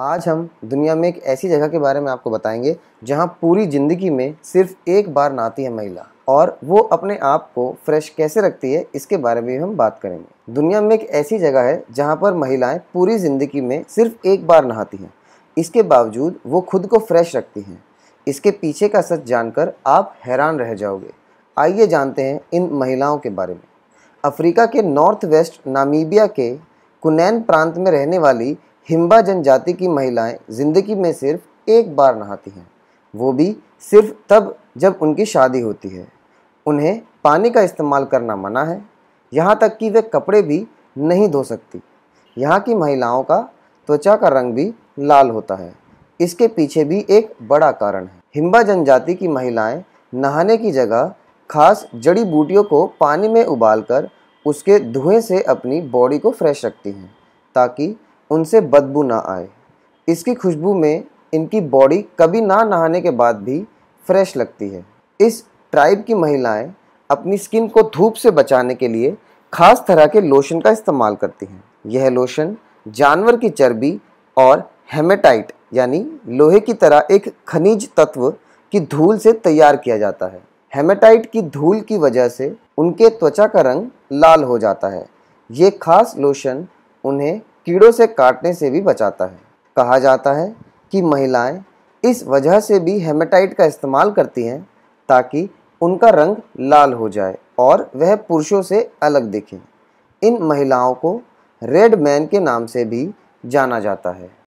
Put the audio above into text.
आज हम दुनिया में एक ऐसी जगह के बारे में आपको बताएंगे जहां पूरी ज़िंदगी में सिर्फ एक बार नहाती है महिला और वो अपने आप को फ्रेश कैसे रखती है इसके बारे में हम बात करेंगे दुनिया में एक ऐसी जगह है जहां पर महिलाएं पूरी ज़िंदगी में सिर्फ एक बार नहाती हैं इसके बावजूद वो खुद को फ्रेश रखती हैं इसके पीछे का सच जानकर आप हैरान रह जाओगे आइए जानते हैं इन महिलाओं के बारे में अफ्रीका के नॉर्थ वेस्ट नामीबिया के कुनैन प्रांत में रहने वाली हिम्बा जनजाति की महिलाएं जिंदगी में सिर्फ एक बार नहाती हैं वो भी सिर्फ तब जब उनकी शादी होती है उन्हें पानी का इस्तेमाल करना मना है यहाँ तक कि वे कपड़े भी नहीं धो सकती यहाँ की महिलाओं का त्वचा का रंग भी लाल होता है इसके पीछे भी एक बड़ा कारण है हिम्बा जनजाति की महिलाएं नहाने की जगह खास जड़ी बूटियों को पानी में उबालकर उसके धुएं से अपनी बॉडी को फ्रेश रखती हैं ताकि उनसे बदबू ना आए इसकी खुशबू में इनकी बॉडी कभी ना नहाने के बाद भी फ्रेश लगती है इस ट्राइब की महिलाएं अपनी स्किन को धूप से बचाने के लिए खास तरह के लोशन का इस्तेमाल करती हैं यह लोशन जानवर की चर्बी और हेमेटाइट यानी लोहे की तरह एक खनिज तत्व की धूल से तैयार किया जाता है हेमेटाइट की धूल की वजह से उनके त्वचा का रंग लाल हो जाता है ये खास लोशन उन्हें कीड़ों से काटने से भी बचाता है कहा जाता है कि महिलाएं इस वजह से भी हेमेटाइट का इस्तेमाल करती हैं ताकि उनका रंग लाल हो जाए और वह पुरुषों से अलग दिखें इन महिलाओं को रेड मैन के नाम से भी जाना जाता है